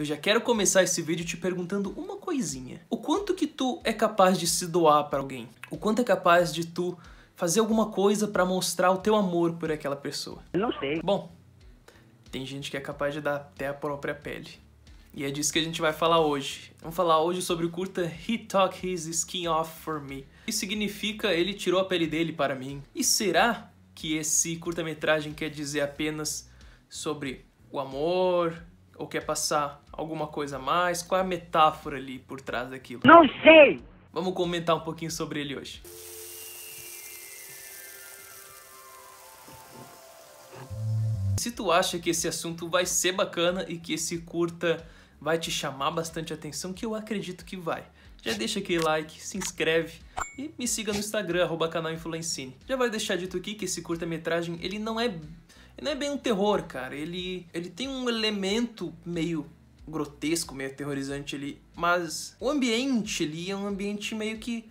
Eu já quero começar esse vídeo te perguntando uma coisinha. O quanto que tu é capaz de se doar para alguém? O quanto é capaz de tu fazer alguma coisa para mostrar o teu amor por aquela pessoa? Não sei. Bom, tem gente que é capaz de dar até a própria pele. E é disso que a gente vai falar hoje. Vamos falar hoje sobre o curta He Took His Skin Off For Me. Que significa ele tirou a pele dele para mim. E será que esse curta-metragem quer dizer apenas sobre o amor, ou quer passar alguma coisa a mais? Qual é a metáfora ali por trás daquilo? Não sei! Vamos comentar um pouquinho sobre ele hoje. Se tu acha que esse assunto vai ser bacana e que esse curta vai te chamar bastante atenção, que eu acredito que vai, já deixa aquele like, se inscreve e me siga no Instagram, arroba Já vai deixar dito aqui que esse curta-metragem, ele não é não é bem um terror, cara. Ele, ele tem um elemento meio grotesco, meio aterrorizante ali, mas o ambiente ali é um ambiente meio que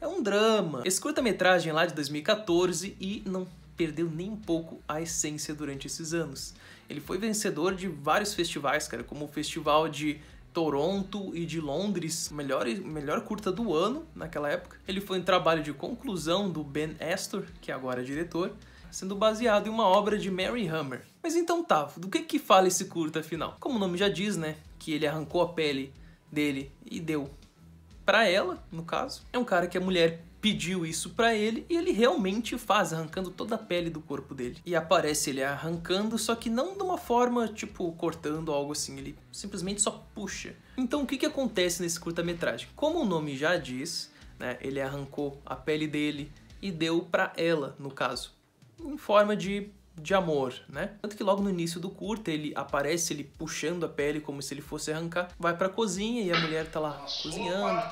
é um drama. Esse curta-metragem é lá de 2014 e não perdeu nem um pouco a essência durante esses anos. Ele foi vencedor de vários festivais, cara, como o Festival de Toronto e de Londres, melhor, melhor curta do ano naquela época. Ele foi um trabalho de conclusão do Ben Astor, que agora é diretor, sendo baseado em uma obra de Mary Hammer. Mas então tá, do que que fala esse curta afinal? Como o nome já diz, né, que ele arrancou a pele dele e deu para ela, no caso. É um cara que a mulher pediu isso para ele e ele realmente faz, arrancando toda a pele do corpo dele. E aparece ele arrancando, só que não de uma forma tipo cortando algo assim, ele simplesmente só puxa. Então o que, que acontece nesse curta-metragem? Como o nome já diz, né, ele arrancou a pele dele e deu para ela, no caso em forma de de amor, né? Tanto que logo no início do curta ele aparece ele puxando a pele como se ele fosse arrancar, vai para a cozinha e a mulher tá lá cozinhando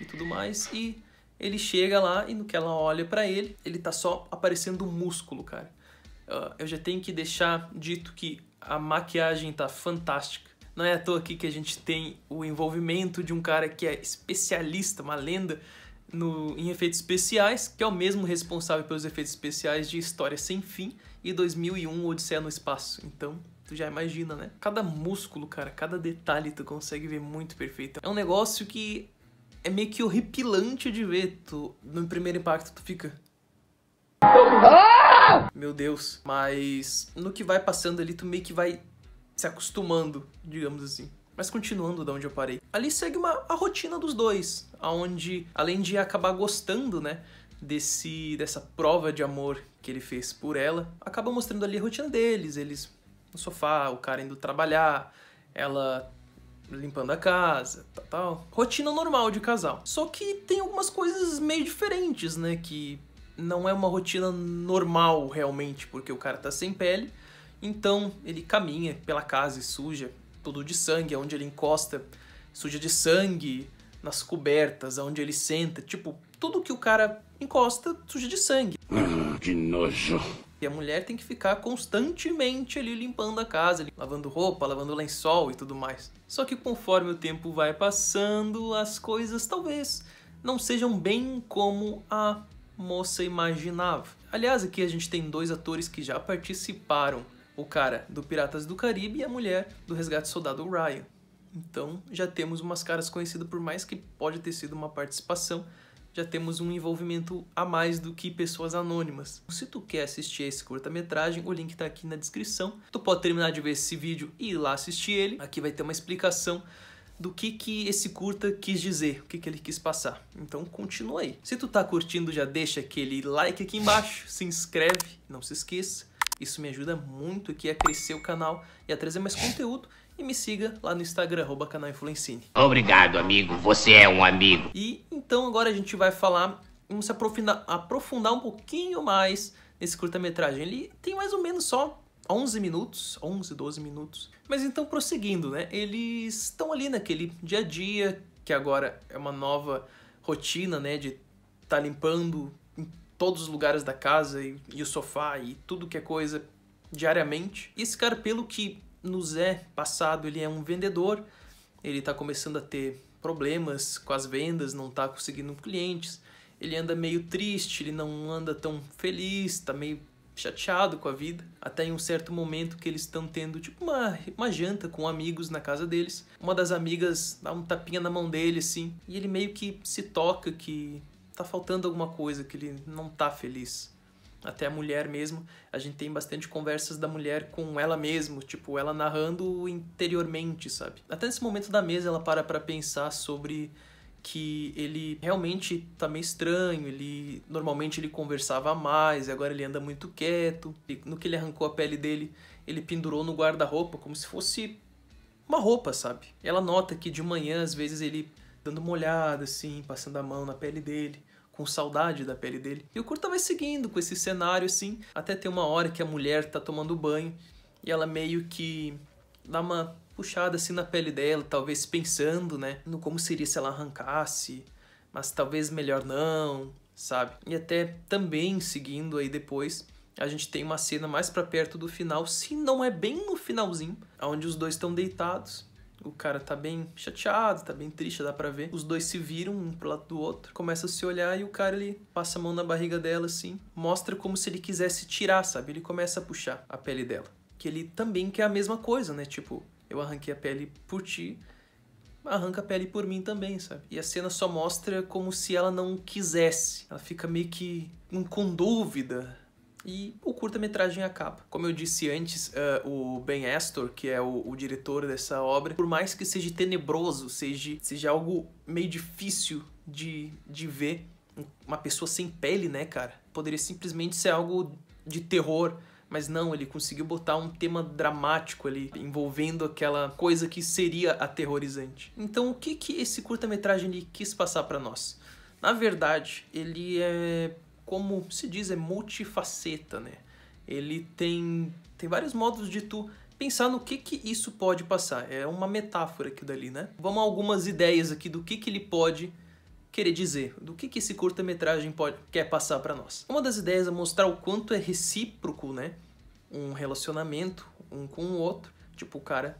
e tudo mais e ele chega lá e no que ela olha para ele, ele tá só aparecendo músculo, cara. Ah, eu já tenho que deixar dito que a maquiagem tá fantástica. Não é à toa aqui que a gente tem o envolvimento de um cara que é especialista, uma lenda no, em efeitos especiais, que é o mesmo responsável pelos efeitos especiais de História Sem Fim e 2001 Odisseia no Espaço. Então, tu já imagina, né? Cada músculo, cara, cada detalhe tu consegue ver muito perfeito. É um negócio que é meio que horripilante de ver. Tu, no primeiro impacto tu fica... Ah! Meu Deus. Mas no que vai passando ali, tu meio que vai se acostumando, digamos assim. Mas continuando de onde eu parei, ali segue uma, a rotina dos dois, aonde além de acabar gostando, né, desse dessa prova de amor que ele fez por ela, acaba mostrando ali a rotina deles, eles no sofá, o cara indo trabalhar, ela limpando a casa, tal, tal. Rotina normal de casal. Só que tem algumas coisas meio diferentes, né, que não é uma rotina normal realmente, porque o cara tá sem pele. Então ele caminha pela casa e suja, todo de sangue, onde ele encosta, suja de sangue, nas cobertas, onde ele senta, tipo, tudo que o cara encosta, suja de sangue. Ah, que nojo. E a mulher tem que ficar constantemente ali limpando a casa, lavando roupa, lavando lençol e tudo mais. Só que conforme o tempo vai passando, as coisas talvez não sejam bem como a moça imaginava. Aliás, aqui a gente tem dois atores que já participaram o cara do Piratas do Caribe e a mulher do Resgate Soldado Ryan. Então já temos umas caras conhecidas, por mais que pode ter sido uma participação, já temos um envolvimento a mais do que pessoas anônimas. Se tu quer assistir esse curta-metragem, o link tá aqui na descrição. Tu pode terminar de ver esse vídeo e ir lá assistir ele. Aqui vai ter uma explicação do que, que esse curta quis dizer, o que, que ele quis passar. Então continua aí. Se tu tá curtindo, já deixa aquele like aqui embaixo, se inscreve, não se esqueça. Isso me ajuda muito aqui a crescer o canal e a trazer mais conteúdo. E me siga lá no Instagram, arroba canal Influencine. Obrigado, amigo. Você é um amigo. E então agora a gente vai falar, vamos se aprofundar, aprofundar um pouquinho mais nesse curta-metragem. Ele tem mais ou menos só 11 minutos, 11, 12 minutos. Mas então, prosseguindo, né? Eles estão ali naquele dia a dia, que agora é uma nova rotina, né? De tá limpando todos os lugares da casa e, e o sofá e tudo que é coisa diariamente. esse cara, pelo que nos é passado, ele é um vendedor, ele está começando a ter problemas com as vendas, não está conseguindo clientes, ele anda meio triste, ele não anda tão feliz, está meio chateado com a vida, até em um certo momento que eles estão tendo tipo uma, uma janta com amigos na casa deles. Uma das amigas dá um tapinha na mão dele assim, e ele meio que se toca que tá faltando alguma coisa, que ele não tá feliz. Até a mulher mesmo, a gente tem bastante conversas da mulher com ela mesma, tipo, ela narrando interiormente, sabe? Até nesse momento da mesa ela para para pensar sobre que ele realmente tá meio estranho, ele normalmente ele conversava mais, agora ele anda muito quieto. E no que ele arrancou a pele dele, ele pendurou no guarda-roupa como se fosse uma roupa, sabe? Ela nota que de manhã às vezes ele dando uma olhada assim, passando a mão na pele dele com saudade da pele dele. E o curta vai seguindo com esse cenário assim, até tem uma hora que a mulher tá tomando banho e ela meio que dá uma puxada assim na pele dela, talvez pensando, né, no como seria se ela arrancasse, mas talvez melhor não, sabe? E até também seguindo aí depois, a gente tem uma cena mais para perto do final, se não é bem no finalzinho, onde os dois estão deitados o cara tá bem chateado, tá bem triste, dá pra ver. Os dois se viram um pro lado do outro, começa a se olhar e o cara ele passa a mão na barriga dela assim, mostra como se ele quisesse tirar, sabe? Ele começa a puxar a pele dela. Que ele também quer a mesma coisa, né? Tipo, eu arranquei a pele por ti, arranca a pele por mim também, sabe? E a cena só mostra como se ela não quisesse. Ela fica meio que com dúvida e o curta-metragem acaba. Como eu disse antes, uh, o Ben Astor, que é o, o, diretor dessa obra, por mais que seja tenebroso, seja, seja algo meio difícil de, de ver, uma pessoa sem pele, né, cara? Poderia simplesmente ser algo de terror, mas não, ele conseguiu botar um tema dramático ali, envolvendo aquela coisa que seria aterrorizante. Então, o que que esse curta-metragem quis passar para nós? Na verdade, ele é como se diz, é multifaceta, né? Ele tem, tem vários modos de tu pensar no que que isso pode passar. É uma metáfora aqui dali, né? Vamos algumas ideias aqui do que que ele pode querer dizer, do que que esse curta-metragem pode quer passar para nós. Uma das ideias é mostrar o quanto é recíproco, né? Um relacionamento um com o outro, tipo o cara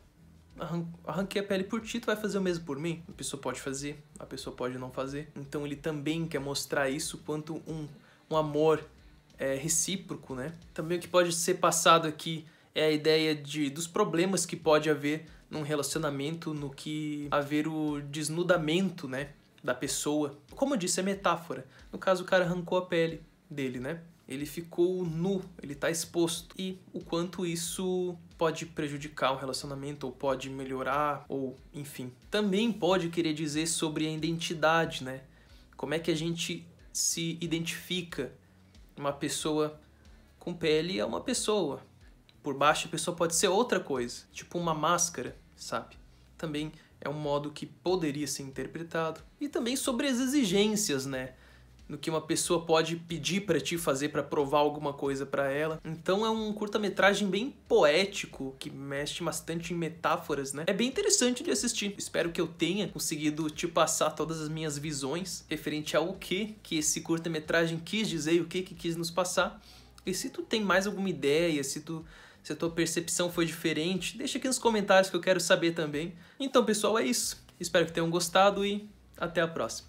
arran arranquei a pele por ti, tu vai fazer o mesmo por mim? A pessoa pode fazer, a pessoa pode não fazer. Então ele também quer mostrar isso quanto um um amor é, recíproco, né? Também o que pode ser passado aqui é a ideia de, dos problemas que pode haver num relacionamento, no que haver o desnudamento, né? Da pessoa. Como eu disse, é metáfora. No caso, o cara arrancou a pele dele, né? Ele ficou nu, ele está exposto. E o quanto isso pode prejudicar o relacionamento, ou pode melhorar, ou enfim. Também pode querer dizer sobre a identidade, né? Como é que a gente se identifica uma pessoa com pele é uma pessoa. Por baixo a pessoa pode ser outra coisa, tipo uma máscara, sabe? Também é um modo que poderia ser interpretado. E também sobre as exigências, né? no que uma pessoa pode pedir para ti fazer para provar alguma coisa para ela. Então é um curta-metragem bem poético, que mexe bastante em metáforas, né? É bem interessante de assistir. Espero que eu tenha conseguido te passar todas as minhas visões referente ao que que esse curta-metragem quis dizer e o que que quis nos passar. E se tu tem mais alguma ideia, se tu se a tua percepção foi diferente, deixa aqui nos comentários que eu quero saber também. Então, pessoal, é isso. Espero que tenham gostado e até a próxima.